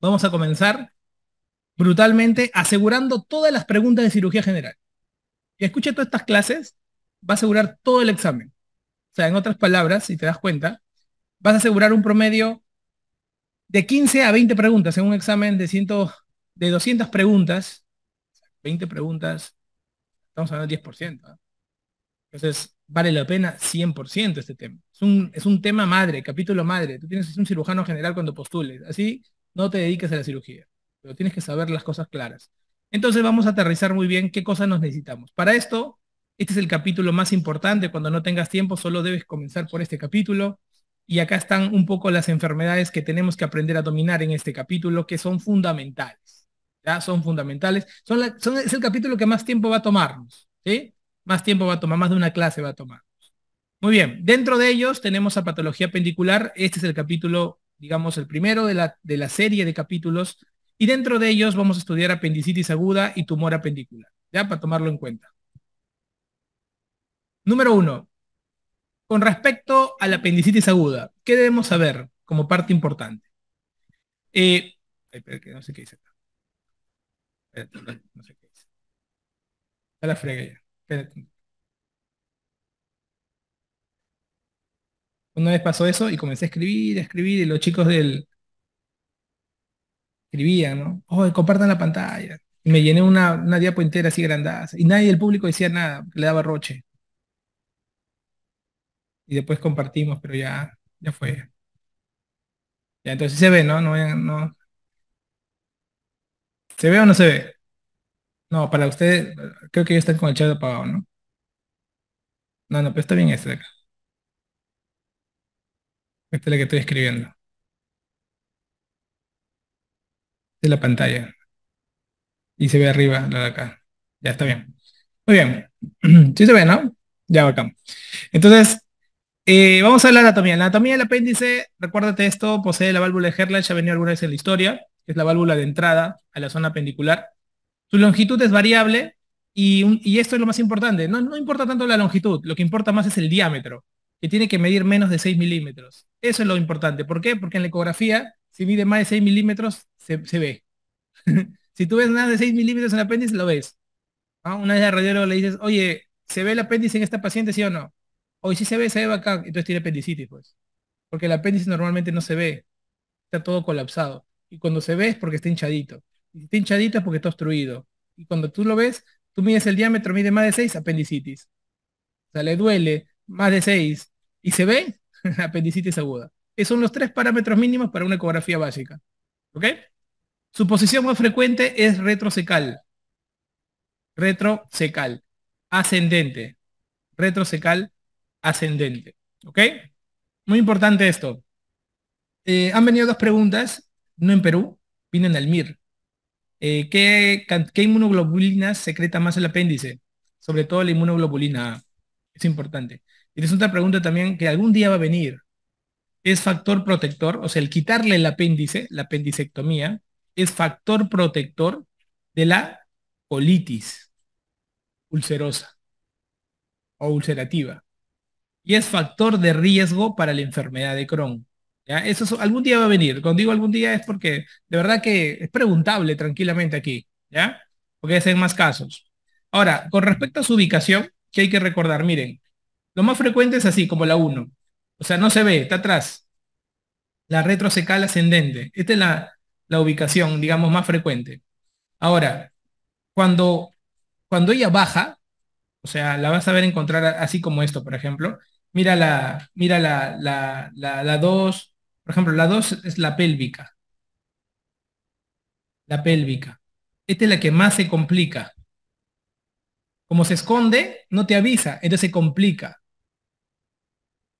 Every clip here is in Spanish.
Vamos a comenzar brutalmente asegurando todas las preguntas de cirugía general. Y escuche todas estas clases, va a asegurar todo el examen. O sea, en otras palabras, si te das cuenta, vas a asegurar un promedio de 15 a 20 preguntas en un examen de, ciento, de 200 preguntas. 20 preguntas, estamos hablando del 10%. Entonces, vale la pena 100% este tema. Es un, es un tema madre, capítulo madre. Tú tienes que ser un cirujano general cuando postules. Así no te dediques a la cirugía, pero tienes que saber las cosas claras. Entonces vamos a aterrizar muy bien qué cosas nos necesitamos. Para esto, este es el capítulo más importante. Cuando no tengas tiempo, solo debes comenzar por este capítulo. Y acá están un poco las enfermedades que tenemos que aprender a dominar en este capítulo, que son fundamentales. ¿ya? Son fundamentales. Son, es el capítulo que más tiempo va a tomarnos. ¿sí? Más tiempo va a tomar, más de una clase va a tomar. Muy bien, dentro de ellos tenemos a patología pendicular. Este es el capítulo digamos, el primero de la, de la serie de capítulos, y dentro de ellos vamos a estudiar apendicitis aguda y tumor apendicular, ya para tomarlo en cuenta. Número uno, con respecto a la apendicitis aguda, ¿qué debemos saber como parte importante? Eh, no sé qué dice. no sé qué dice. la Una vez pasó eso y comencé a escribir, a escribir, y los chicos del... escribían, ¿no? Oh, compartan la pantalla. Y me llené una, una diapo entera así grandada Y nadie del público decía nada, le daba roche. Y después compartimos, pero ya, ya fue. Ya, entonces se ve, ¿no? No, no. ¿Se ve o no se ve? No, para ustedes, creo que ellos están con el chat apagado, ¿no? No, no, pero está bien este de acá. Esta es la que estoy escribiendo. es la pantalla. Y se ve arriba la de acá. Ya está bien. Muy bien. Sí se ve, ¿no? Ya, acá. Entonces, eh, vamos a hablar de anatomía. La anatomía del apéndice, recuérdate esto, posee la válvula de Herlach, ya venía alguna vez en la historia, que es la válvula de entrada a la zona pendicular. Su longitud es variable y, y esto es lo más importante. No, no importa tanto la longitud, lo que importa más es el diámetro que tiene que medir menos de 6 milímetros. Eso es lo importante. ¿Por qué? Porque en la ecografía, si mide más de 6 milímetros, se, ve. si tú ves más de 6 milímetros en el apéndice, lo ves. A Una vez al radiólogo le dices, oye, ¿se ve el apéndice en esta paciente, sí o no? Hoy sí se ve, se ve acá, entonces tiene apendicitis, pues. Porque el apéndice normalmente no se ve. Está todo colapsado. Y cuando se ve es porque está hinchadito. Y está hinchadito es porque está obstruido. Y cuando tú lo ves, tú mides el diámetro, mide más de 6, apendicitis. O sea, le duele, más de 6 y se ve, apendicitis aguda. Esos son los tres parámetros mínimos para una ecografía básica. ¿Ok? Su posición más frecuente es retrocecal retrocecal Ascendente. retrocecal ascendente. ¿Ok? Muy importante esto. Eh, han venido dos preguntas, no en Perú, vienen al MIR. Eh, ¿qué, ¿Qué inmunoglobulina secreta más el apéndice? Sobre todo la inmunoglobulina A. Es importante. Y otra pregunta también que algún día va a venir. ¿Es factor protector? O sea, el quitarle el apéndice, la apendicectomía, es factor protector de la colitis ulcerosa o ulcerativa. Y es factor de riesgo para la enfermedad de Crohn. ¿Ya? Eso algún día va a venir. Cuando digo algún día es porque de verdad que es preguntable tranquilamente aquí, ¿ya? Porque hacen más casos. Ahora, con respecto a su ubicación, ¿qué hay que recordar, miren, lo más frecuente es así, como la 1. O sea, no se ve, está atrás. La retrocecal ascendente. Esta es la, la ubicación, digamos, más frecuente. Ahora, cuando, cuando ella baja, o sea, la vas a ver encontrar así como esto, por ejemplo. Mira la, mira la, la, la 2, por ejemplo, la 2 es la pélvica. La pélvica. Esta es la que más se complica. Como se esconde, no te avisa, entonces se complica.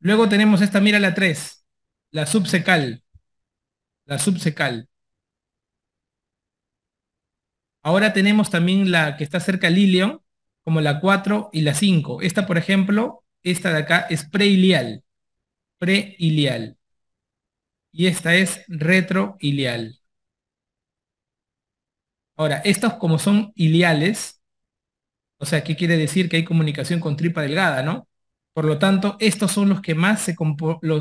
Luego tenemos esta, mira la 3, la subsecal. La subsecal. Ahora tenemos también la que está cerca ilion, como la 4 y la 5. Esta, por ejemplo, esta de acá es pre preilial. Y esta es retroilial. Ahora, estos como son iliales, o sea, ¿qué quiere decir? Que hay comunicación con tripa delgada, ¿no? Por lo tanto, estos son los que más se,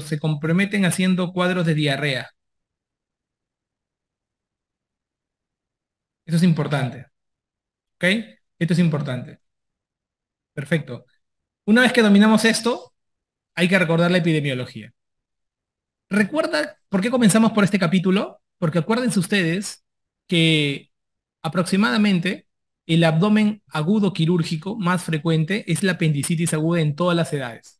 se comprometen haciendo cuadros de diarrea. Eso es importante. ¿Ok? Esto es importante. Perfecto. Una vez que dominamos esto, hay que recordar la epidemiología. Recuerda por qué comenzamos por este capítulo, porque acuérdense ustedes que aproximadamente el abdomen agudo quirúrgico más frecuente es la apendicitis aguda en todas las edades.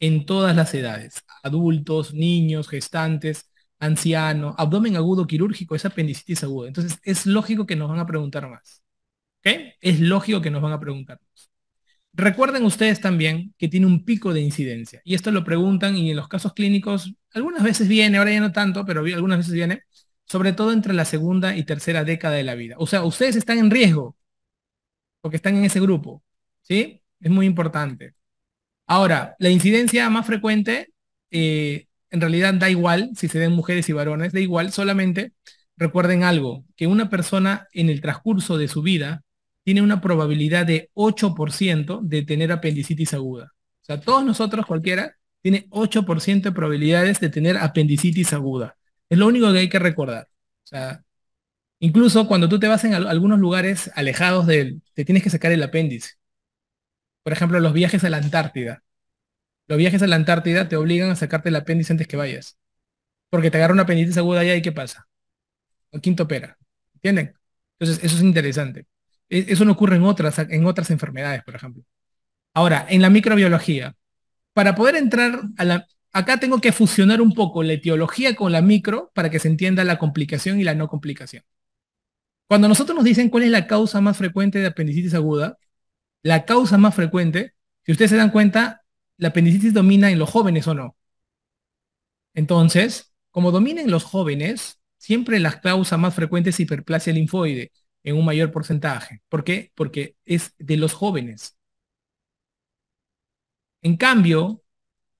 En todas las edades, adultos, niños, gestantes, ancianos, abdomen agudo quirúrgico es apendicitis aguda. Entonces, es lógico que nos van a preguntar más. ¿Ok? Es lógico que nos van a preguntar más. Recuerden ustedes también que tiene un pico de incidencia. Y esto lo preguntan y en los casos clínicos, algunas veces viene, ahora ya no tanto, pero algunas veces viene sobre todo entre la segunda y tercera década de la vida. O sea, ustedes están en riesgo porque están en ese grupo, ¿sí? Es muy importante. Ahora, la incidencia más frecuente, eh, en realidad da igual si se ven mujeres y varones, da igual, solamente recuerden algo, que una persona en el transcurso de su vida tiene una probabilidad de 8% de tener apendicitis aguda. O sea, todos nosotros, cualquiera, tiene 8% de probabilidades de tener apendicitis aguda. Es lo único que hay que recordar. O sea, incluso cuando tú te vas en algunos lugares alejados de él, te tienes que sacar el apéndice. Por ejemplo, los viajes a la Antártida. Los viajes a la Antártida te obligan a sacarte el apéndice antes que vayas. Porque te agarra un apéndice aguda allá y ¿qué pasa? El quinto opera. ¿Entienden? Entonces, eso es interesante. E, eso no ocurre en otras, en otras enfermedades, por ejemplo. Ahora, en la microbiología, para poder entrar a la, acá tengo que fusionar un poco la etiología con la micro para que se entienda la complicación y la no complicación. Cuando nosotros nos dicen cuál es la causa más frecuente de apendicitis aguda, la causa más frecuente, si ustedes se dan cuenta, la apendicitis domina en los jóvenes o no. Entonces, como domina en los jóvenes, siempre la causa más frecuente es hiperplasia linfoide en un mayor porcentaje. ¿Por qué? Porque es de los jóvenes. En cambio,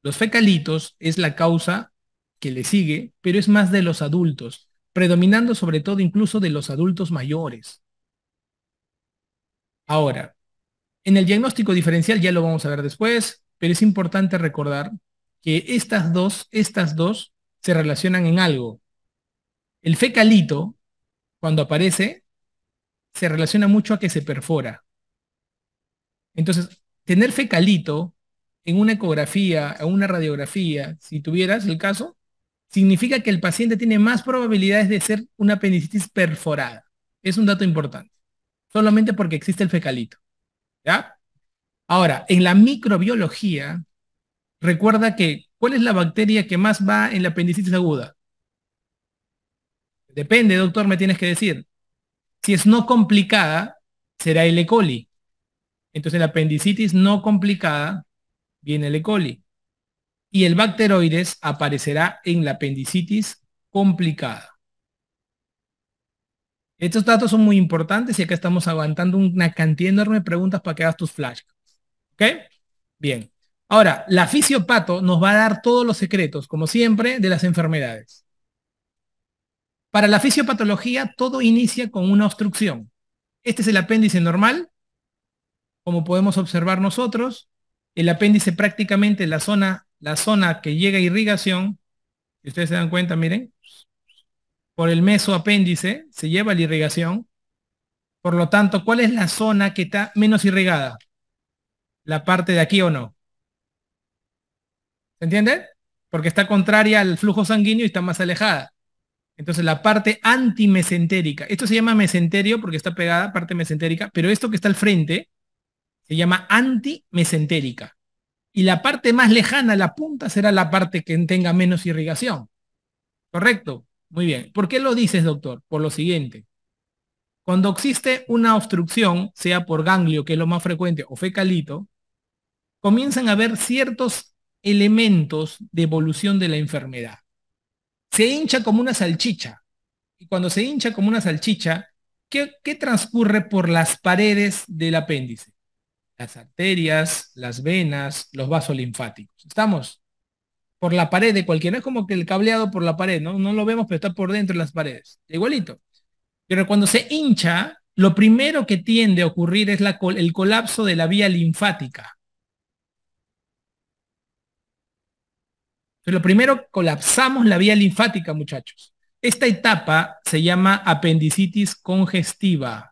los fecalitos es la causa que le sigue, pero es más de los adultos, predominando sobre todo incluso de los adultos mayores. Ahora, en el diagnóstico diferencial ya lo vamos a ver después, pero es importante recordar que estas dos, estas dos se relacionan en algo. El fecalito, cuando aparece, se relaciona mucho a que se perfora. Entonces, tener fecalito en una ecografía o una radiografía, si tuvieras el caso, significa que el paciente tiene más probabilidades de ser una apendicitis perforada. Es un dato importante. Solamente porque existe el fecalito. ¿Ya? Ahora, en la microbiología, recuerda que, ¿cuál es la bacteria que más va en la apendicitis aguda? Depende, doctor, me tienes que decir. Si es no complicada, será el E. coli. Entonces, la apendicitis no complicada viene el E. coli. Y el bacteroides aparecerá en la apendicitis complicada. Estos datos son muy importantes y acá estamos aguantando una cantidad enorme de preguntas para que hagas tus flashcards. ¿Ok? Bien. Ahora, la fisiopato nos va a dar todos los secretos, como siempre, de las enfermedades. Para la fisiopatología, todo inicia con una obstrucción. Este es el apéndice normal, como podemos observar nosotros el apéndice prácticamente la zona, la zona que llega a irrigación, si ustedes se dan cuenta, miren, por el mesoapéndice se lleva la irrigación. Por lo tanto, ¿cuál es la zona que está menos irrigada? ¿La parte de aquí o no? ¿Se entiende? Porque está contraria al flujo sanguíneo y está más alejada. Entonces la parte antimesentérica, esto se llama mesenterio porque está pegada, parte mesentérica, pero esto que está al frente, se llama anti-mesentérica. Y la parte más lejana, la punta, será la parte que tenga menos irrigación. ¿Correcto? Muy bien. ¿Por qué lo dices, doctor? Por lo siguiente. Cuando existe una obstrucción, sea por ganglio, que es lo más frecuente, o fecalito, comienzan a haber ciertos elementos de evolución de la enfermedad. Se hincha como una salchicha. Y cuando se hincha como una salchicha, ¿qué, qué transcurre por las paredes del apéndice? las arterias, las venas, los vasos linfáticos. ¿Estamos? Por la pared de cualquiera. Es como que el cableado por la pared, ¿no? No lo vemos, pero está por dentro de las paredes. Igualito. Pero cuando se hincha, lo primero que tiende a ocurrir es el colapso de la vía linfática. Pero lo primero, colapsamos la vía linfática, muchachos. Esta etapa se llama apendicitis congestiva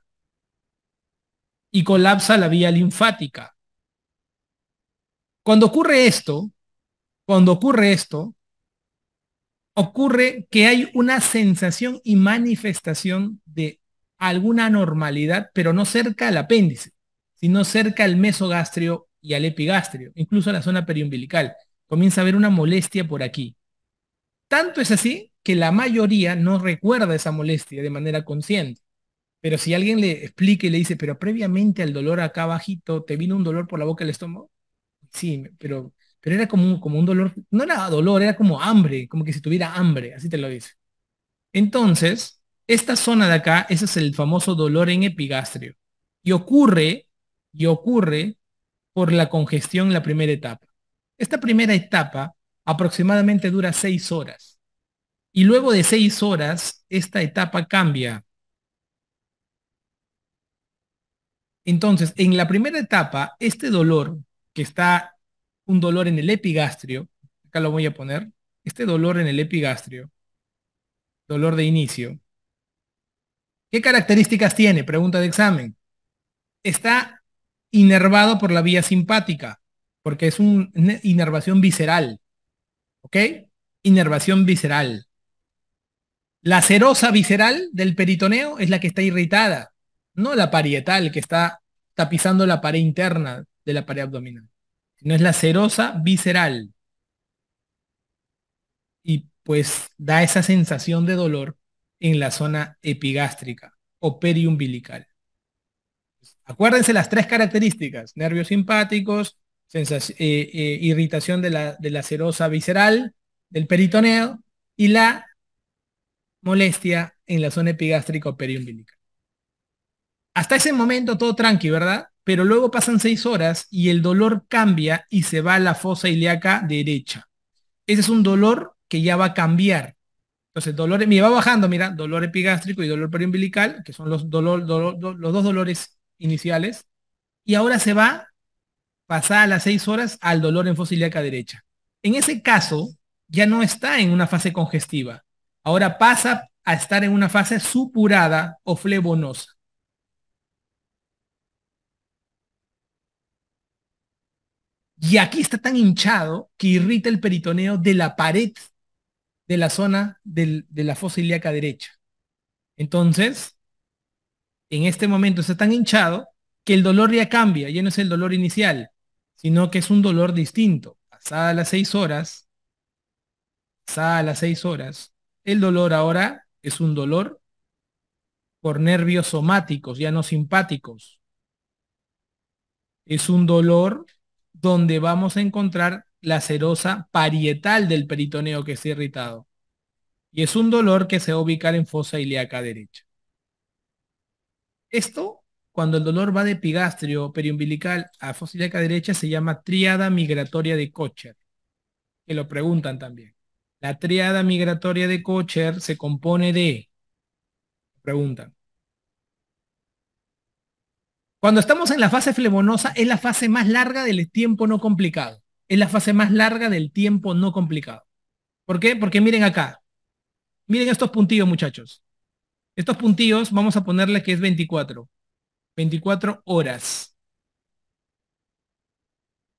y colapsa la vía linfática. Cuando ocurre esto, cuando ocurre esto, ocurre que hay una sensación y manifestación de alguna anormalidad, pero no cerca al apéndice, sino cerca al mesogastrio y al epigastrio, incluso a la zona periumbilical. Comienza a haber una molestia por aquí. Tanto es así que la mayoría no recuerda esa molestia de manera consciente. Pero si alguien le explica y le dice, pero previamente al dolor acá bajito, ¿te vino un dolor por la boca del estómago? Sí, pero, pero era como, como un dolor, no era dolor, era como hambre, como que si tuviera hambre, así te lo dice. Entonces, esta zona de acá, ese es el famoso dolor en epigastrio. Y ocurre, y ocurre por la congestión en la primera etapa. Esta primera etapa aproximadamente dura seis horas. Y luego de seis horas, esta etapa cambia Entonces, en la primera etapa, este dolor, que está un dolor en el epigastrio, acá lo voy a poner, este dolor en el epigastrio, dolor de inicio, ¿qué características tiene? Pregunta de examen. Está inervado por la vía simpática, porque es una inervación visceral. ¿Ok? Inervación visceral. La serosa visceral del peritoneo es la que está irritada no la parietal que está tapizando la pared interna de la pared abdominal, No es la serosa visceral. Y pues da esa sensación de dolor en la zona epigástrica o periumbilical. Pues, acuérdense las tres características, nervios simpáticos, eh, eh, irritación de la, de la serosa visceral, del peritoneo y la molestia en la zona epigástrica o periumbilical. Hasta ese momento todo tranqui, ¿verdad? Pero luego pasan seis horas y el dolor cambia y se va a la fosa ilíaca derecha. Ese es un dolor que ya va a cambiar. Entonces, dolor, me va bajando, mira, dolor epigástrico y dolor periumbilical, que son los, los dos dolores iniciales. Y ahora se va, pasada las seis horas, al dolor en fosa ilíaca derecha. En ese caso, ya no está en una fase congestiva. Ahora pasa a estar en una fase supurada o flebonosa. Y aquí está tan hinchado que irrita el peritoneo de la pared de la zona de la fosa ilíaca derecha. Entonces, en este momento está tan hinchado que el dolor ya cambia, ya no es el dolor inicial, sino que es un dolor distinto. Pasada las seis horas, pasada las seis horas, el dolor ahora es un dolor por nervios somáticos, ya no simpáticos. Es un dolor donde vamos a encontrar la serosa parietal del peritoneo que está irritado. Y es un dolor que se va a ubicar en fosa ilíaca derecha. Esto, cuando el dolor va de epigastrio periumbilical a fosa ilíaca derecha, se llama triada migratoria de Kocher, que lo preguntan también. La triada migratoria de Kocher se compone de, preguntan, cuando estamos en la fase flemonosa, es la fase más larga del tiempo no complicado. Es la fase más larga del tiempo no complicado. ¿Por qué? Porque miren acá. Miren estos puntillos, muchachos. Estos puntillos vamos a ponerle que es 24. 24 horas.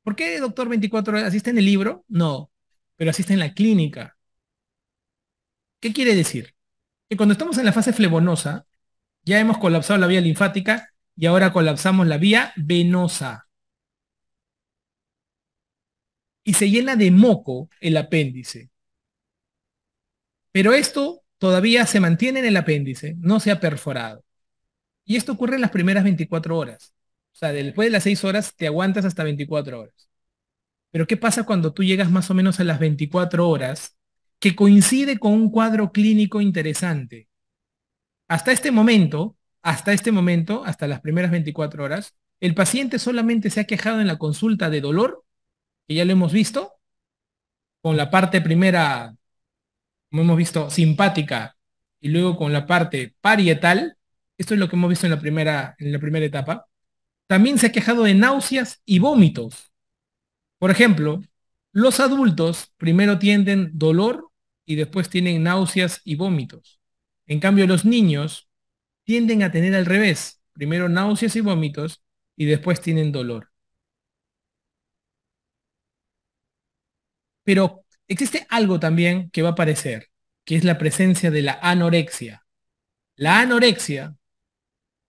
¿Por qué, doctor, 24 horas? ¿Asiste en el libro? No, pero asiste en la clínica. ¿Qué quiere decir? Que cuando estamos en la fase flebonosa, ya hemos colapsado la vía linfática y ahora colapsamos la vía venosa. Y se llena de moco el apéndice. Pero esto todavía se mantiene en el apéndice, no se ha perforado. Y esto ocurre en las primeras 24 horas. O sea, después de las 6 horas te aguantas hasta 24 horas. Pero ¿qué pasa cuando tú llegas más o menos a las 24 horas que coincide con un cuadro clínico interesante? Hasta este momento, hasta este momento, hasta las primeras 24 horas, el paciente solamente se ha quejado en la consulta de dolor, que ya lo hemos visto, con la parte primera, como hemos visto, simpática, y luego con la parte parietal, esto es lo que hemos visto en la primera, en la primera etapa, también se ha quejado de náuseas y vómitos. Por ejemplo, los adultos primero tienden dolor y después tienen náuseas y vómitos. En cambio, los niños tienden a tener al revés. Primero náuseas y vómitos y después tienen dolor. Pero existe algo también que va a aparecer, que es la presencia de la anorexia. La anorexia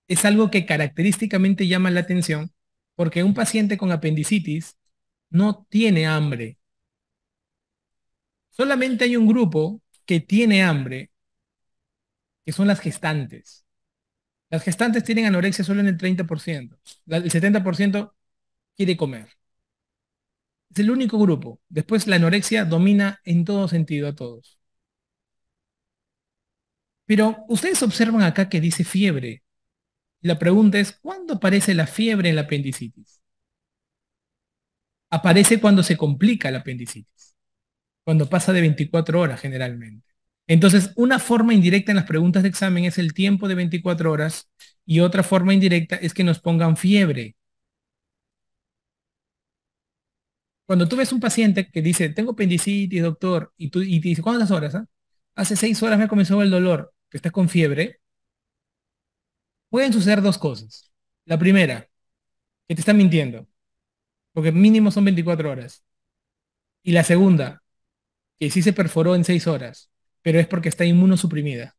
es algo que característicamente llama la atención porque un paciente con apendicitis no tiene hambre. Solamente hay un grupo que tiene hambre, que son las gestantes. Las gestantes tienen anorexia solo en el 30%. El 70% quiere comer. Es el único grupo. Después la anorexia domina en todo sentido a todos. Pero ustedes observan acá que dice fiebre. La pregunta es, ¿cuándo aparece la fiebre en la apendicitis? Aparece cuando se complica la apendicitis, cuando pasa de 24 horas generalmente. Entonces, una forma indirecta en las preguntas de examen es el tiempo de 24 horas y otra forma indirecta es que nos pongan fiebre. Cuando tú ves un paciente que dice, tengo apendicitis, doctor, y, tú, y te dice, ¿cuántas horas? Ah?", Hace seis horas me comenzó el dolor, que estás con fiebre. Pueden suceder dos cosas. La primera, que te están mintiendo, porque mínimo son 24 horas. Y la segunda, que sí se perforó en seis horas pero es porque está inmunosuprimida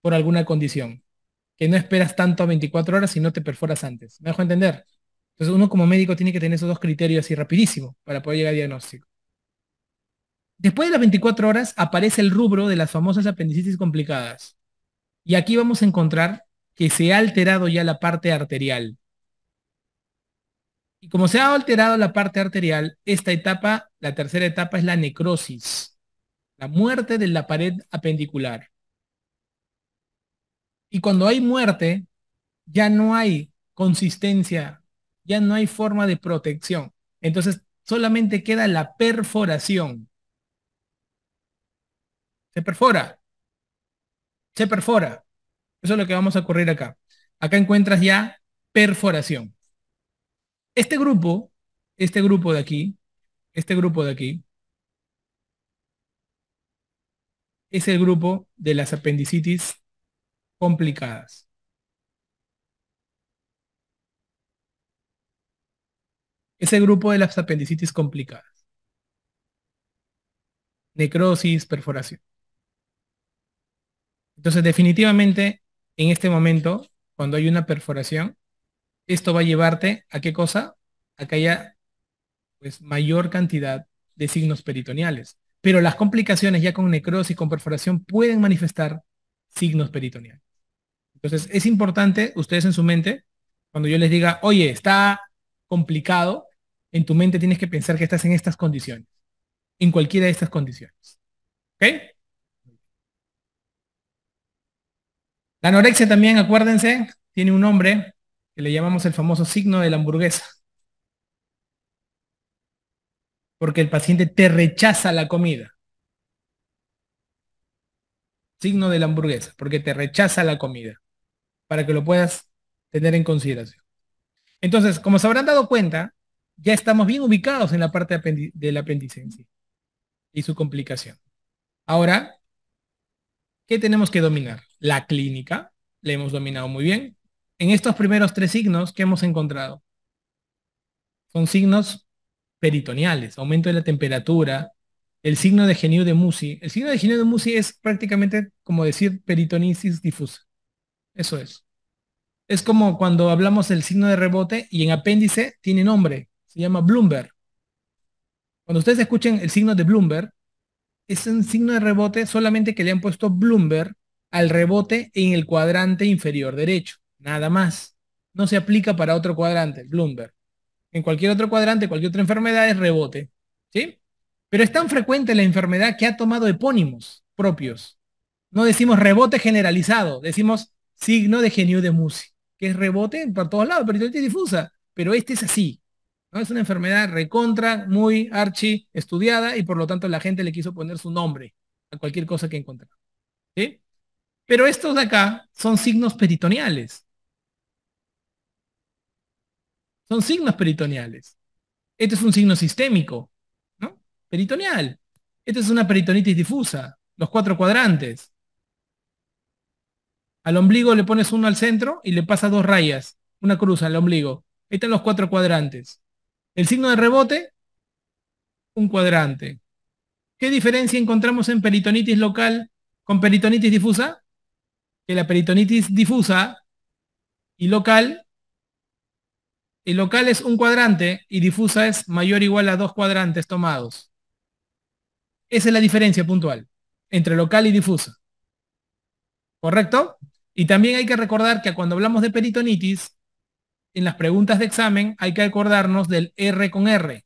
por alguna condición, que no esperas tanto a 24 horas y no te perforas antes. ¿Me dejo entender? Entonces uno como médico tiene que tener esos dos criterios así rapidísimo para poder llegar al diagnóstico. Después de las 24 horas aparece el rubro de las famosas apendicitis complicadas. Y aquí vamos a encontrar que se ha alterado ya la parte arterial. Y como se ha alterado la parte arterial, esta etapa, la tercera etapa es la necrosis la muerte de la pared apendicular. Y cuando hay muerte, ya no hay consistencia, ya no hay forma de protección. Entonces solamente queda la perforación. Se perfora. Se perfora. Eso es lo que vamos a ocurrir acá. Acá encuentras ya perforación. Este grupo, este grupo de aquí, este grupo de aquí, es el grupo de las apendicitis complicadas. Es el grupo de las apendicitis complicadas. Necrosis, perforación. Entonces, definitivamente, en este momento, cuando hay una perforación, esto va a llevarte a qué cosa? A que haya pues, mayor cantidad de signos peritoneales pero las complicaciones ya con necrosis, con perforación, pueden manifestar signos peritoneales. Entonces, es importante, ustedes en su mente, cuando yo les diga, oye, está complicado, en tu mente tienes que pensar que estás en estas condiciones, en cualquiera de estas condiciones. ¿Ok? La anorexia también, acuérdense, tiene un nombre que le llamamos el famoso signo de la hamburguesa porque el paciente te rechaza la comida. Signo de la hamburguesa, porque te rechaza la comida, para que lo puedas tener en consideración. Entonces, como se habrán dado cuenta, ya estamos bien ubicados en la parte de la y su complicación. Ahora, ¿qué tenemos que dominar? La clínica, la hemos dominado muy bien. En estos primeros tres signos que hemos encontrado, son signos peritoneales, aumento de la temperatura, el signo de genio de Musi. El signo de genio de Musi es prácticamente como decir peritonitis difusa. Eso es. Es como cuando hablamos del signo de rebote y en apéndice tiene nombre, se llama Bloomberg. Cuando ustedes escuchen el signo de Bloomberg, es un signo de rebote solamente que le han puesto Bloomberg al rebote en el cuadrante inferior derecho, nada más. No se aplica para otro cuadrante, Bloomberg en cualquier otro cuadrante, cualquier otra enfermedad, es rebote. ¿Sí? Pero es tan frecuente la enfermedad que ha tomado epónimos propios. No decimos rebote generalizado, decimos signo de genio de Musi, que es rebote por todos lados, y difusa. Pero este es así. ¿no? Es una enfermedad recontra, muy archi estudiada y por lo tanto la gente le quiso poner su nombre a cualquier cosa que encontrara. ¿sí? Pero estos de acá son signos peritoneales. Son signos peritoneales. Este es un signo sistémico, ¿no? Peritoneal. Esta es una peritonitis difusa, los cuatro cuadrantes. Al ombligo le pones uno al centro y le pasas dos rayas, una cruz al ombligo. Ahí están los cuatro cuadrantes. El signo de rebote, un cuadrante. ¿Qué diferencia encontramos en peritonitis local con peritonitis difusa? Que la peritonitis difusa y local el local es un cuadrante y difusa es mayor o igual a dos cuadrantes tomados. Esa es la diferencia puntual entre local y difusa. ¿Correcto? Y también hay que recordar que cuando hablamos de peritonitis, en las preguntas de examen hay que acordarnos del R con R.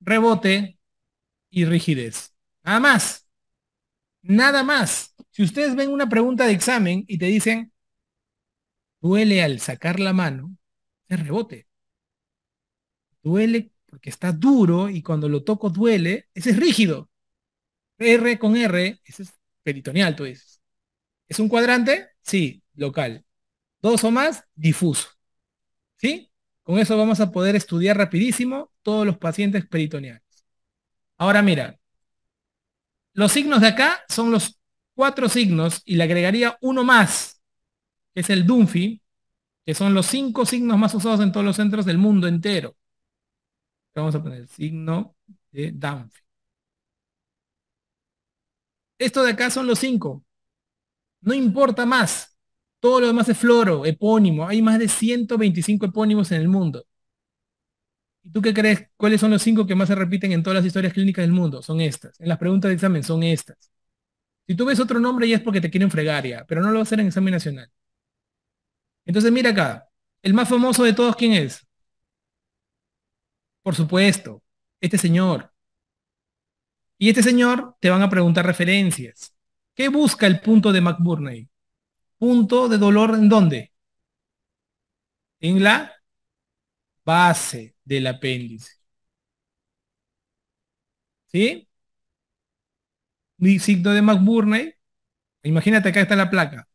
Rebote y rigidez. Nada más. Nada más. Si ustedes ven una pregunta de examen y te dicen, duele al sacar la mano, es rebote. Duele porque está duro y cuando lo toco duele, ese es rígido. R con R, ese es peritoneal, tú dices. ¿Es un cuadrante? Sí, local. Dos o más, difuso. ¿Sí? Con eso vamos a poder estudiar rapidísimo todos los pacientes peritoneales. Ahora mira, los signos de acá son los cuatro signos y le agregaría uno más, que es el Dunphy, son los cinco signos más usados en todos los centros del mundo entero. Vamos a poner el signo de danfi Esto de acá son los cinco. No importa más. Todo lo demás es floro, epónimo. Hay más de 125 epónimos en el mundo. ¿Y tú qué crees? ¿Cuáles son los cinco que más se repiten en todas las historias clínicas del mundo? Son estas. En las preguntas de examen son estas. Si tú ves otro nombre ya es porque te quieren fregar ya, pero no lo va a hacer en examen nacional. Entonces mira acá, el más famoso de todos, ¿quién es? Por supuesto, este señor. Y este señor te van a preguntar referencias. ¿Qué busca el punto de McBurney? Punto de dolor en dónde? En la base del apéndice. ¿Sí? Mi signo de McBurney. Imagínate, acá está la placa.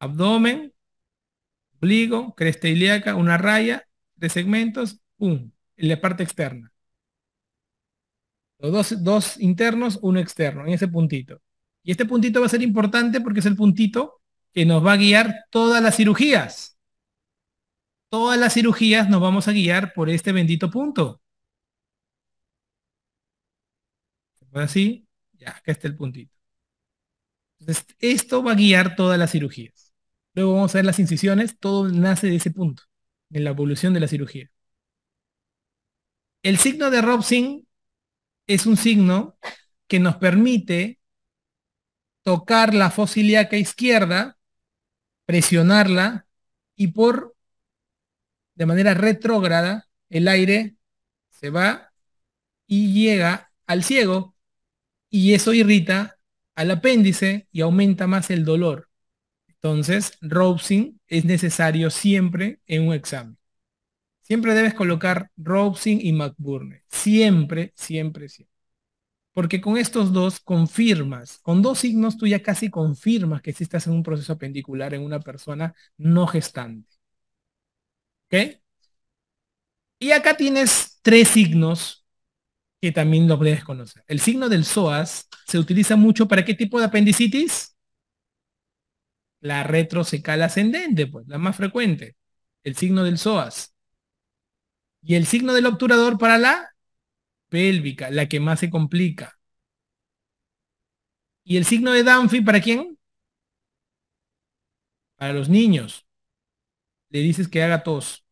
Abdomen, obligo, cresta ilíaca, una raya, de segmentos, un en la parte externa. Los dos, dos internos, uno externo, en ese puntito. Y este puntito va a ser importante porque es el puntito que nos va a guiar todas las cirugías. Todas las cirugías nos vamos a guiar por este bendito punto. Así, ya, acá está el puntito. Entonces, esto va a guiar todas las cirugías. Luego vamos a ver las incisiones, todo nace de ese punto, en la evolución de la cirugía. El signo de Robson es un signo que nos permite tocar la fosa izquierda, presionarla y por de manera retrógrada el aire se va y llega al ciego y eso irrita al apéndice y aumenta más el dolor. Entonces, rosing es necesario siempre en un examen. Siempre debes colocar Robson y McBurney. Siempre, siempre, siempre. Porque con estos dos confirmas, con dos signos tú ya casi confirmas que si estás en un proceso apendicular en una persona no gestante. ¿Ok? Y acá tienes tres signos que también lo debes conocer. El signo del psoas se utiliza mucho para qué tipo de apendicitis? la retrocecal ascendente, pues, la más frecuente, el signo del psoas. Y el signo del obturador para la pélvica, la que más se complica. ¿Y el signo de Danfi para quién? Para los niños. Le dices que haga tos.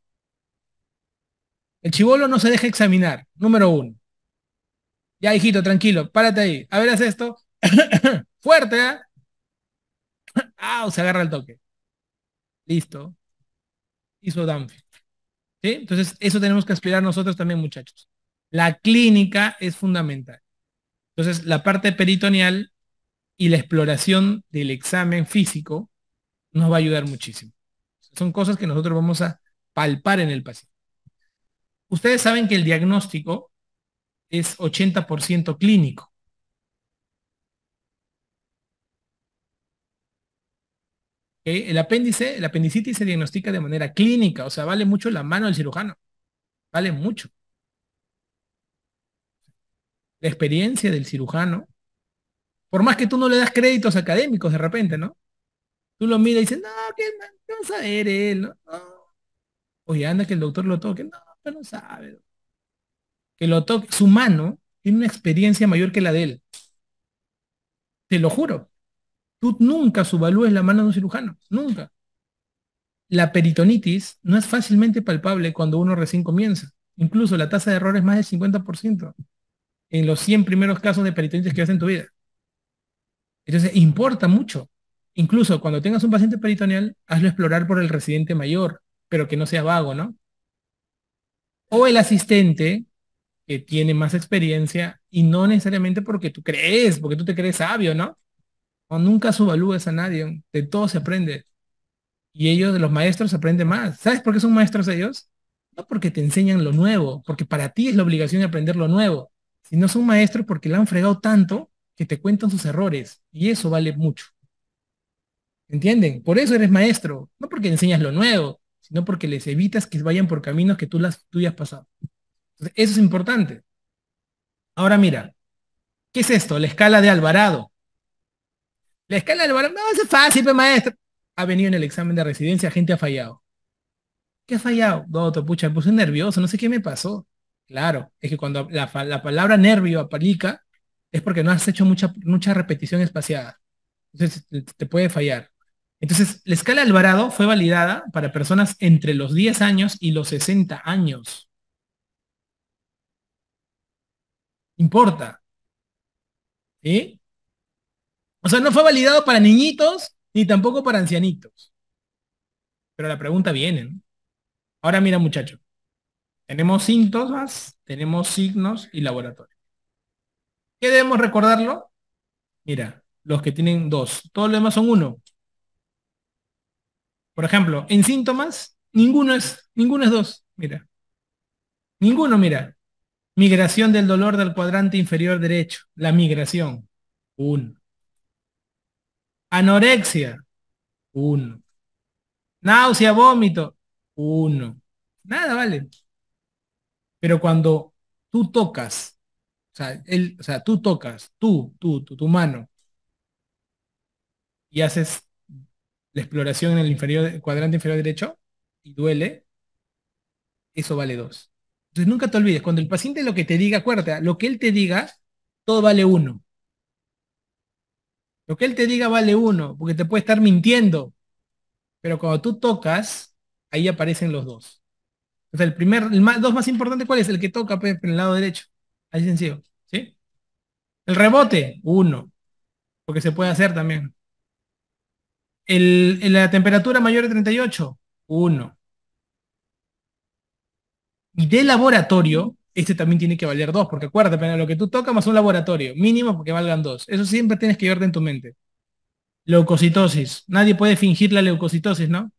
El chivolo no se deja examinar, número uno. Ya, hijito, tranquilo, párate ahí. A ver, haz esto. Fuerte, ¿eh? ah, se agarra el toque. Listo. Hizo Danfield. ¿Sí? Entonces, eso tenemos que aspirar nosotros también, muchachos. La clínica es fundamental. Entonces, la parte peritoneal y la exploración del examen físico nos va a ayudar muchísimo. Son cosas que nosotros vamos a palpar en el paciente. Ustedes saben que el diagnóstico es 80% clínico. El apéndice, el apendicitis se diagnostica de manera clínica, o sea, vale mucho la mano del cirujano. Vale mucho. La experiencia del cirujano, por más que tú no le das créditos académicos de repente, ¿no? Tú lo miras y dices, no, ¿qué, no a él? Oye, anda que el doctor lo toque. No, pero no sabe. Que lo toque. Su mano tiene una experiencia mayor que la de él. Te lo juro. Tú nunca subvalúes la mano de un cirujano, nunca. La peritonitis no es fácilmente palpable cuando uno recién comienza. Incluso la tasa de error es más del 50% en los 100 primeros casos de peritonitis que haces en tu vida. Entonces, importa mucho. Incluso cuando tengas un paciente peritoneal, hazlo explorar por el residente mayor, pero que no sea vago, ¿no? O el asistente que tiene más experiencia y no necesariamente porque tú crees, porque tú te crees sabio, ¿no? nunca subalúes a nadie, de todo se aprende. Y ellos, de los maestros, aprenden más. ¿Sabes por qué son maestros ellos? No porque te enseñan lo nuevo, porque para ti es la obligación de aprender lo nuevo, sino son maestros porque le han fregado tanto que te cuentan sus errores y eso vale mucho. ¿Entienden? Por eso eres maestro, no porque enseñas lo nuevo, sino porque les evitas que vayan por caminos que tú, las, tú ya has pasado. eso es importante. Ahora mira, ¿qué es esto? La escala de Alvarado. La escala del no, es fácil, maestro. Ha venido en el examen de residencia, gente ha fallado. ¿Qué ha fallado? te pucha, me puse nervioso, no sé qué me pasó. Claro, es que cuando la, palabra nervio aplica, es porque no has hecho mucha, mucha repetición espaciada. Entonces te, puede fallar. Entonces, la escala Alvarado fue validada para personas entre los 10 años y los 60 años. Importa. ¿Sí? O sea, no fue validado para niñitos ni tampoco para ancianitos. Pero la pregunta viene. Ahora mira, muchachos. Tenemos síntomas, tenemos signos y laboratorio. ¿Qué debemos recordarlo? Mira, los que tienen dos, todos los demás son uno. Por ejemplo, en síntomas, ninguno es, ninguno es dos. Mira. Ninguno, mira. Migración del dolor del cuadrante inferior derecho. La migración. Uno. Anorexia, uno, Náusea, vómito, uno, Nada, vale. Pero cuando tú tocas, o sea, él, o sea, tú tocas, tú, tú, tú, tu mano, y haces la exploración en el inferior, cuadrante inferior derecho y duele, eso vale dos, Entonces nunca te olvides, cuando el paciente lo que te diga, acuérdate, lo que él te diga, todo vale uno, lo que él te diga vale uno, porque te puede estar mintiendo. Pero cuando tú tocas, ahí aparecen los dos. O sea, el primer, el más, dos más importante, ¿cuál es? El que toca pues, en el lado derecho. Ahí sencillo. ¿Sí? El rebote, uno. Porque se puede hacer también. El, la temperatura mayor de 38, uno. Y de laboratorio, este también tiene que valer dos, porque acuérdate, pero lo que tú tocas más un laboratorio, mínimo porque valgan dos. Eso siempre tienes que verte en tu mente. Leucocitosis. Nadie puede fingir la leucocitosis, ¿no?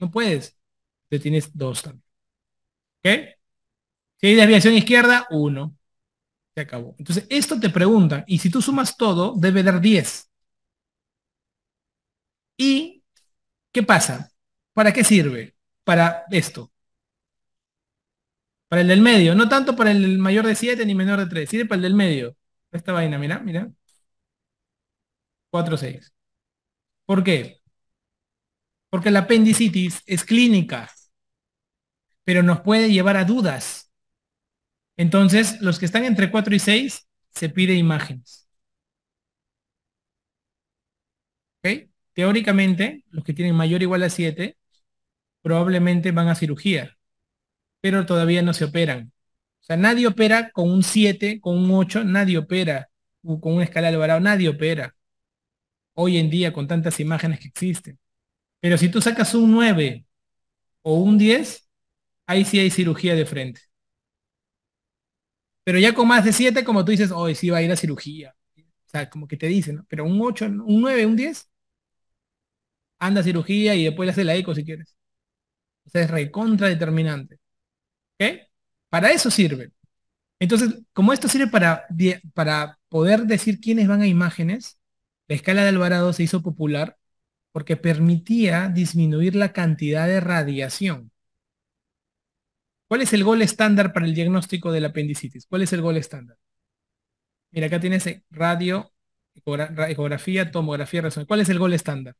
No puedes. Te tienes dos también. ¿Ok? Si hay desviación izquierda, uno. Se acabó. Entonces, esto te pregunta, y si tú sumas todo, debe dar 10. ¿Y qué pasa? ¿Para qué sirve? Para esto. Para el del medio, no tanto para el mayor de 7 ni menor de 3, sino para el del medio. Esta vaina, mira, mira. 4, 6. ¿Por qué? Porque la apendicitis es clínica, pero nos puede llevar a dudas. Entonces, los que están entre 4 y 6, se pide imágenes. ¿Ok? Teóricamente, los que tienen mayor o igual a 7, probablemente van a cirugía pero todavía no se operan. O sea, nadie opera con un 7, con un 8, nadie opera con un escala de nadie opera. Hoy en día con tantas imágenes que existen. Pero si tú sacas un 9 o un 10, ahí sí hay cirugía de frente. Pero ya con más de 7, como tú dices, hoy sí va a ir a cirugía. O sea, como que te dicen, ¿no? Pero un 8, un 9, un 10, anda a cirugía y después le hace la eco si quieres. O sea, es recontra determinante. Para eso sirve. Entonces, como esto sirve para, para poder decir quiénes van a imágenes, la escala de Alvarado se hizo popular porque permitía disminuir la cantidad de radiación. ¿Cuál es el gol estándar para el diagnóstico de la apendicitis? ¿Cuál es el gol estándar? Mira, acá tienes radio, ecografía, tomografía, resonancia. ¿Cuál es el gol estándar?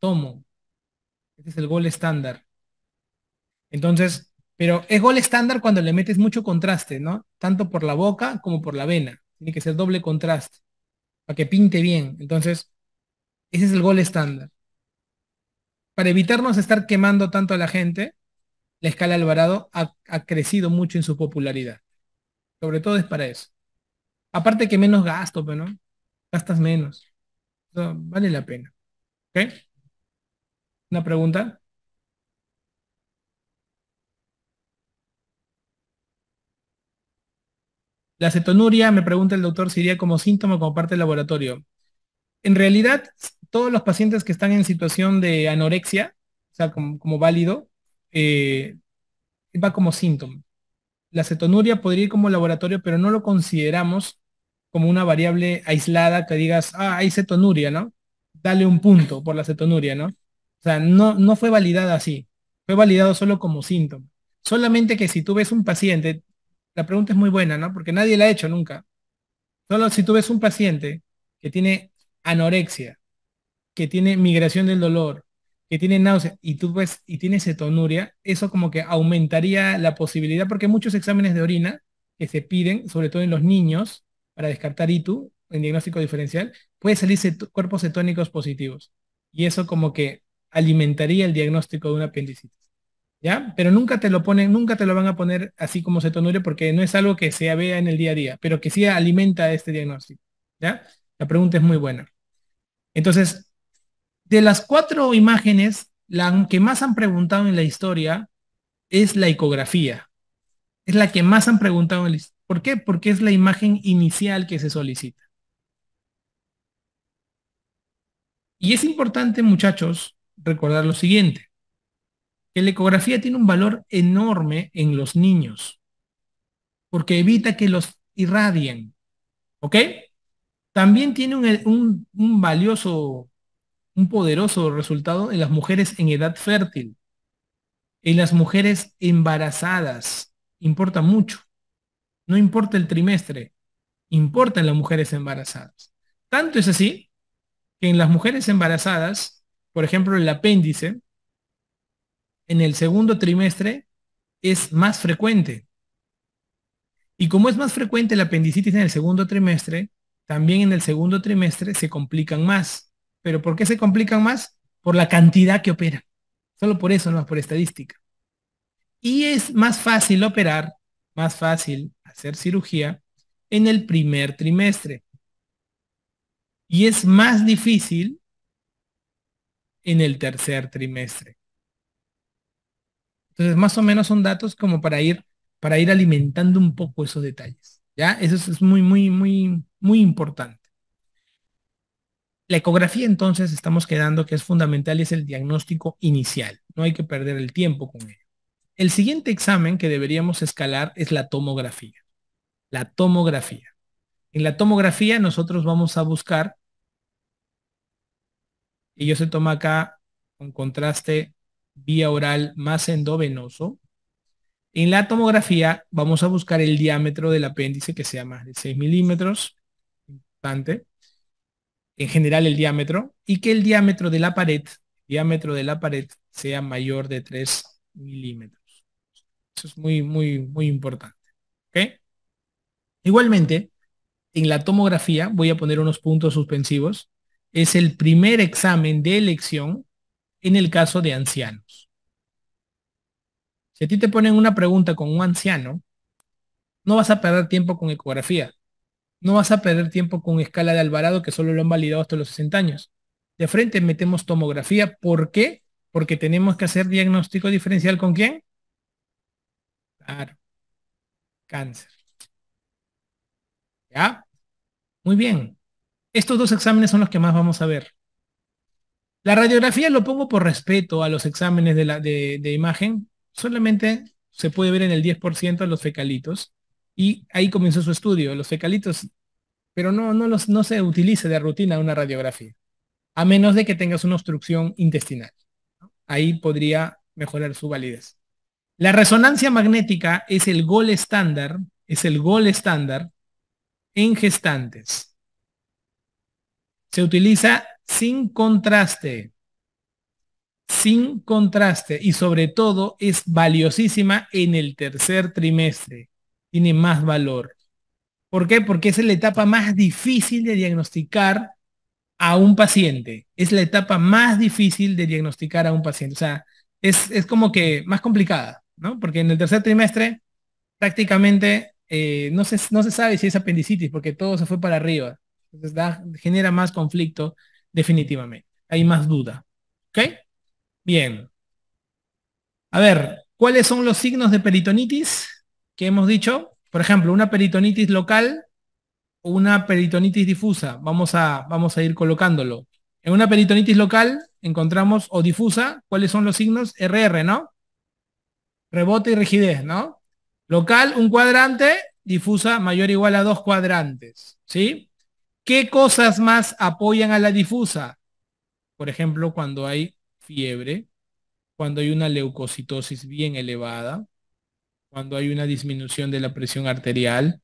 Tomo. Este es el gol estándar. Entonces, pero es gol estándar cuando le metes mucho contraste, ¿no? Tanto por la boca como por la vena. Tiene que ser doble contraste para que pinte bien. Entonces, ese es el gol estándar. Para evitarnos estar quemando tanto a la gente, la escala Alvarado ha, ha crecido mucho en su popularidad. Sobre todo es para eso. Aparte que menos gasto, pero pues, no gastas menos. vale la pena. ¿Ok? ¿Una pregunta? La cetonuria, me pregunta el doctor, ¿sería como síntoma o como parte del laboratorio. En realidad, todos los pacientes que están en situación de anorexia, o sea, como, válido, eh, va como síntoma. La cetonuria podría ir como laboratorio, pero no lo consideramos como una variable aislada que digas, ah, hay cetonuria, ¿no? Dale un punto por la cetonuria, ¿no? O sea, no, no fue validada así. Fue validado solo como síntoma. Solamente que si tú ves un paciente la pregunta es muy buena, ¿no? Porque nadie la ha hecho nunca. Solo si tú ves un paciente que tiene anorexia, que tiene migración del dolor, que tiene náusea y tú ves y tiene cetonuria, eso como que aumentaría la posibilidad porque muchos exámenes de orina que se piden, sobre todo en los niños, para descartar ITU en diagnóstico diferencial, puede salir cuerpos cetónicos positivos. Y eso como que alimentaría el diagnóstico de una apendicitis. Pero nunca te lo ponen, nunca te lo van a poner así como se cetonuria porque no es algo que se vea en el día a día, pero que sí alimenta este diagnóstico, ¿ya? La pregunta es muy buena. Entonces, de las cuatro imágenes, la que más han preguntado en la historia es la ecografía. Es la que más han preguntado en la historia. ¿Por qué? Porque es la imagen inicial que se solicita. Y es importante, muchachos, recordar lo siguiente que la ecografía tiene un valor enorme en los niños, porque evita que los irradien. ¿Ok? También tiene eh, un, valioso, un poderoso resultado en las mujeres en edad fértil, en las mujeres embarazadas. Importa mucho. No importa el trimestre, importan las mujeres embarazadas. Tanto es así que en las mujeres embarazadas, por ejemplo, el apéndice, en el segundo trimestre es más frecuente. Y como es más frecuente la apendicitis en el segundo trimestre, también en el segundo trimestre se complican más. ¿Pero por qué se complican más? Por la cantidad que operan. Solo por eso, no por estadística. Y es más fácil operar, más fácil hacer cirugía en el primer trimestre. Y es más difícil en el tercer trimestre. Entonces, más o menos son datos como para ir, para ir alimentando un poco esos detalles. ¿Ya? Eso es muy, muy, muy, muy importante. La ecografía entonces estamos quedando que es fundamental, es el diagnóstico inicial. No hay que perder el tiempo con ello. El siguiente examen que deberíamos escalar es la tomografía. La tomografía. En la tomografía nosotros vamos a buscar, y yo se toma acá un contraste vía oral más endovenoso. En la tomografía vamos a buscar el diámetro del apéndice que sea más de 6 milímetros, importante, en general el diámetro, y que el diámetro de la pared, diámetro de la pared sea mayor de 3 milímetros. Eso es muy, muy, muy importante. Igualmente, en la tomografía, voy a poner unos puntos suspensivos, es el primer examen de elección en el caso de ancianos. Si a ti te ponen una pregunta con un anciano, no vas a perder tiempo con ecografía, no vas a perder tiempo con escala de Alvarado que solo lo han validado hasta los 60 años. De frente metemos tomografía. ¿Por qué? Porque tenemos que hacer diagnóstico diferencial con quién? Claro. Cáncer. ¿Ya? Muy bien. Estos dos exámenes son los que más vamos a ver. La radiografía lo pongo por respeto a los exámenes de, imagen. Solamente se puede ver en el 10% los fecalitos. Y ahí comenzó su estudio. Los fecalitos, pero no, no, los, no se utiliza de rutina una radiografía. A menos de que tengas una obstrucción intestinal. Ahí podría mejorar su validez. La resonancia magnética es el gol estándar, es el gol estándar en gestantes. Se utiliza sin contraste. Sin contraste y sobre todo es valiosísima en el tercer trimestre. Tiene más valor. ¿Por qué? Porque es la etapa más difícil de diagnosticar a un paciente. Es la etapa más difícil de diagnosticar a un paciente. O sea, es, es como que más complicada, ¿no? Porque en el tercer trimestre prácticamente eh, no, se, no se sabe si es apendicitis porque todo se fue para arriba. Entonces genera más conflicto definitivamente. Hay más duda. ¿Ok? Bien. A ver, ¿cuáles son los signos de peritonitis que hemos dicho? Por ejemplo, una peritonitis local o una peritonitis difusa. Vamos a, vamos a ir colocándolo. En una peritonitis local encontramos o difusa, ¿cuáles son los signos? RR, ¿no? Rebote y rigidez, ¿no? Local, un cuadrante, difusa mayor o igual a dos cuadrantes, ¿sí? ¿Qué cosas más apoyan a la difusa? Por ejemplo, cuando hay fiebre, cuando hay una leucocitosis bien elevada, cuando hay una disminución de la presión arterial,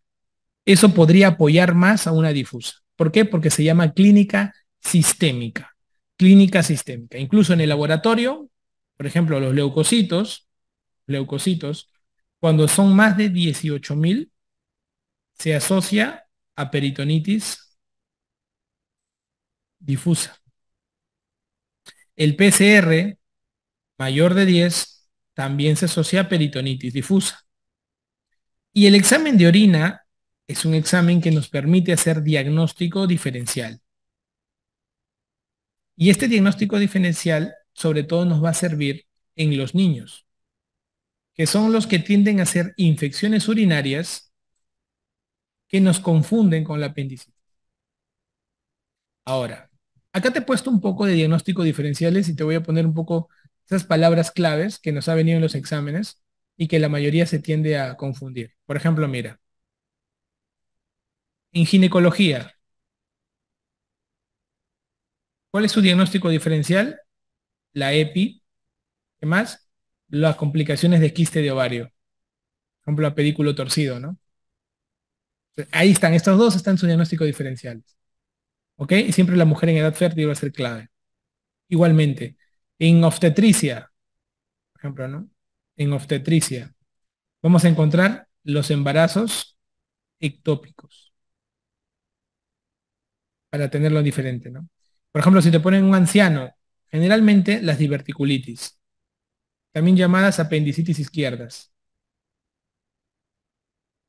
eso podría apoyar más a una difusa. ¿Por qué? Porque se llama clínica sistémica. Clínica sistémica. Incluso en el laboratorio, por ejemplo, los leucocitos, leucocitos, cuando son más de 18.000, se asocia a peritonitis difusa. El PCR mayor de 10 también se asocia a peritonitis difusa. Y el examen de orina es un examen que nos permite hacer diagnóstico diferencial. Y este diagnóstico diferencial sobre todo nos va a servir en los niños, que son los que tienden a ser infecciones urinarias que nos confunden con la apendicitis. Ahora, Acá te he puesto un poco de diagnóstico diferenciales y te voy a poner un poco esas palabras claves que nos ha venido en los exámenes y que la mayoría se tiende a confundir. Por ejemplo, mira, en ginecología, ¿cuál es su diagnóstico diferencial? La EPI. ¿Qué más? Las complicaciones de quiste de ovario. Por ejemplo, a pedículo torcido, ¿no? Ahí están, estos dos están su diagnóstico diferenciales. Y siempre la mujer en edad fértil va a ser clave. Igualmente, en obstetricia, por ejemplo, ¿no? En obstetricia, vamos a encontrar los embarazos ectópicos. Para tenerlo diferente, ¿no? Por ejemplo, si te ponen un anciano, generalmente las diverticulitis, también llamadas apendicitis izquierdas.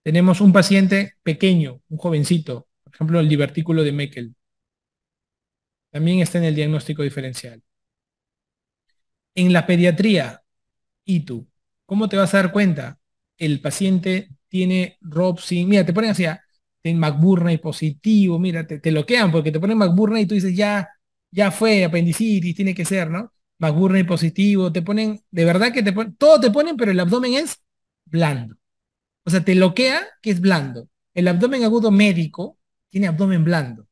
Tenemos un paciente pequeño, un jovencito, por ejemplo, el divertículo de Meckel. También está en el diagnóstico diferencial. En la pediatría, ¿y tú? ¿cómo te vas a dar cuenta? El paciente tiene y mira, te ponen hacia ah, en McBurney positivo, mira, te, lo bloquean porque te ponen McBurney y tú dices, ya, ya fue, apendicitis, tiene que ser, ¿no? McBurney positivo, te ponen, de verdad que te ponen, todo te ponen, pero el abdomen es blando. O sea, te bloquea que es blando. El abdomen agudo médico tiene abdomen blando.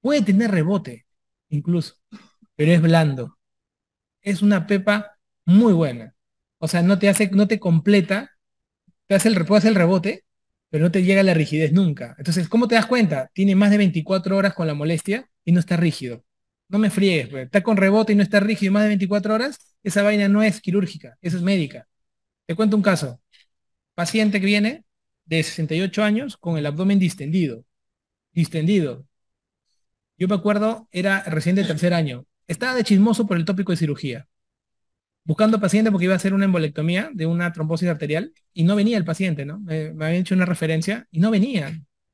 Puede tener rebote, incluso, pero es blando. Es una pepa muy buena. O sea, no te hace, no te completa, te hace el, hacer el rebote, pero no te llega la rigidez nunca. Entonces, ¿cómo te das cuenta? Tiene más de 24 horas con la molestia y no está rígido. No me fríes pues. está con rebote y no está rígido más de 24 horas. Esa vaina no es quirúrgica, eso es médica. Te cuento un caso. Paciente que viene de 68 años con el abdomen distendido. Distendido. Yo me acuerdo, era recién del tercer año. Estaba de chismoso por el tópico de cirugía, buscando paciente porque iba a hacer una embolectomía de una trombosis arterial y no venía el paciente, ¿no? Me, habían hecho una referencia y no venía.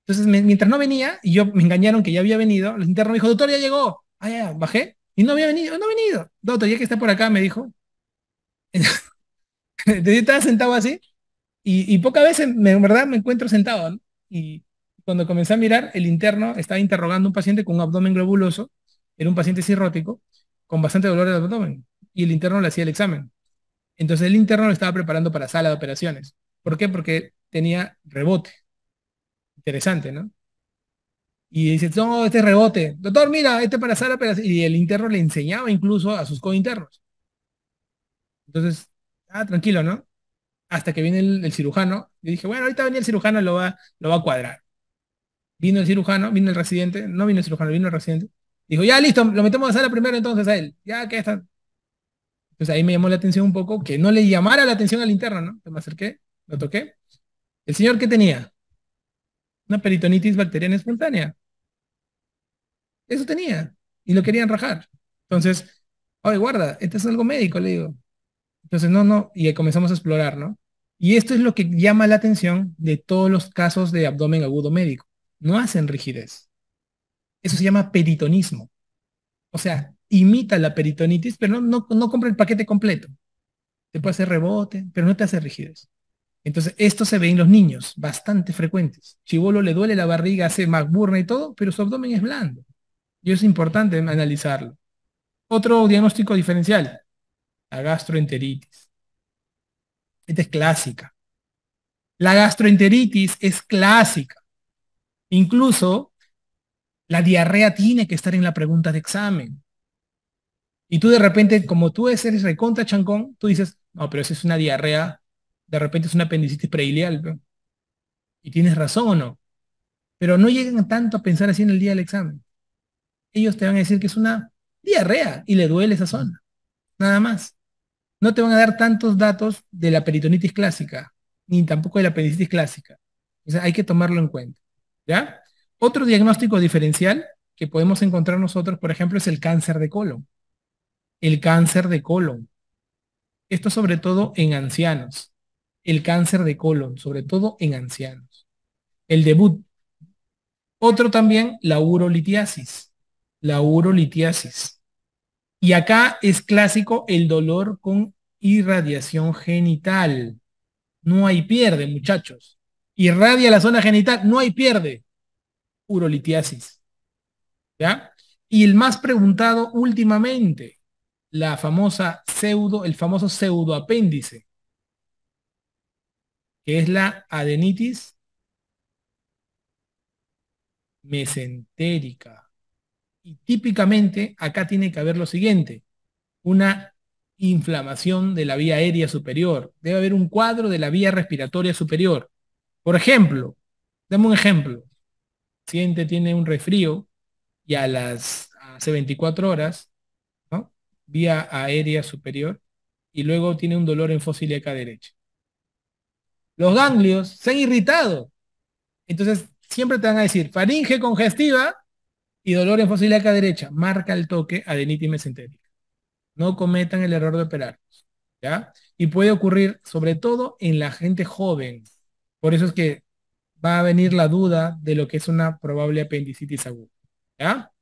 Entonces, mientras no venía, y yo me engañaron que ya había venido, el interno me dijo, doctor, ya llegó. Ah, bajé y no había venido, no ha venido. Doctor, ya que está por acá, me dijo. yo estaba sentado así y, pocas veces, en verdad, me encuentro sentado, Y, cuando comencé a mirar, el interno estaba interrogando a un paciente con un abdomen globuloso, era un paciente cirrótico, con bastante dolor de abdomen, y el interno le hacía el examen. Entonces el interno lo estaba preparando para sala de operaciones. ¿Por qué? Porque tenía rebote. Interesante, ¿no? Y dice, no, este rebote. Doctor, mira, este para sala de operaciones. Y el interno le enseñaba incluso a sus co-internos. Entonces, ah, tranquilo, ¿no? Hasta que viene el, cirujano. Y dije, bueno, ahorita venía el cirujano, lo va, lo va a cuadrar. Vino el cirujano, vino el residente, no vino el cirujano, vino el residente. Dijo, ya listo, lo metemos a la sala primero entonces a él. Ya que está. Entonces ahí me llamó la atención un poco que no le llamara la atención al interno, ¿no? Me acerqué, lo toqué. El señor qué tenía una peritonitis bacteriana espontánea. Eso tenía y lo querían rajar. Entonces, oye, guarda, esto es algo médico, le digo. Entonces, no, no, y comenzamos a explorar, ¿no? Y esto es lo que llama la atención de todos los casos de abdomen agudo médico no hacen rigidez. Eso se llama peritonismo. O sea, imita la peritonitis, pero no, compra el paquete completo. Te puede hacer rebote, pero no te hace rigidez. Entonces, esto se ve en los niños, bastante frecuentes. Chivolo le duele la barriga, hace McBurney y todo, pero su abdomen es blando. Y es importante analizarlo. Otro diagnóstico diferencial, la gastroenteritis. Esta es clásica. La gastroenteritis es clásica. Incluso la diarrea tiene que estar en la pregunta de examen. Y tú de repente, como tú eres recontra chancón, tú dices, no, pero eso es una diarrea, de repente es una apendicitis preilial. Y tienes razón o no. Pero no llegan tanto a pensar así en el día del examen. Ellos te van a decir que es una diarrea y le duele esa zona. Nada más. No te van a dar tantos datos de la peritonitis clásica, ni tampoco de la apendicitis clásica. O sea, hay que tomarlo en cuenta. ¿Ya? Otro diagnóstico diferencial que podemos encontrar nosotros, por ejemplo, es el cáncer de colon. El cáncer de colon. Esto sobre todo en ancianos. El cáncer de colon, sobre todo en ancianos. El debut. Otro también, la urolitiasis. La urolitiasis. Y acá es clásico el dolor con irradiación genital. No hay pierde, muchachos irradia la zona genital, no hay pierde. Urolitiasis. ¿Ya? Y el más preguntado últimamente, la famosa pseudo, el famoso pseudoapéndice, que es la adenitis mesentérica. Y típicamente acá tiene que haber lo siguiente, una inflamación de la vía aérea superior. Debe haber un cuadro de la vía respiratoria superior por ejemplo, dame un ejemplo. El paciente tiene un resfrío y a las hace 24 horas, ¿no? vía aérea superior, y luego tiene un dolor en fósil acá derecha. Los ganglios se han irritado. Entonces, siempre te van a decir faringe congestiva y dolor en fósil derecha. Marca el toque adenitis mesentérica. No cometan el error de operarlos. ¿ya? Y puede ocurrir sobre todo en la gente joven, por eso es que va a venir la duda de lo que es una probable apendicitis aguda. ¿Ya?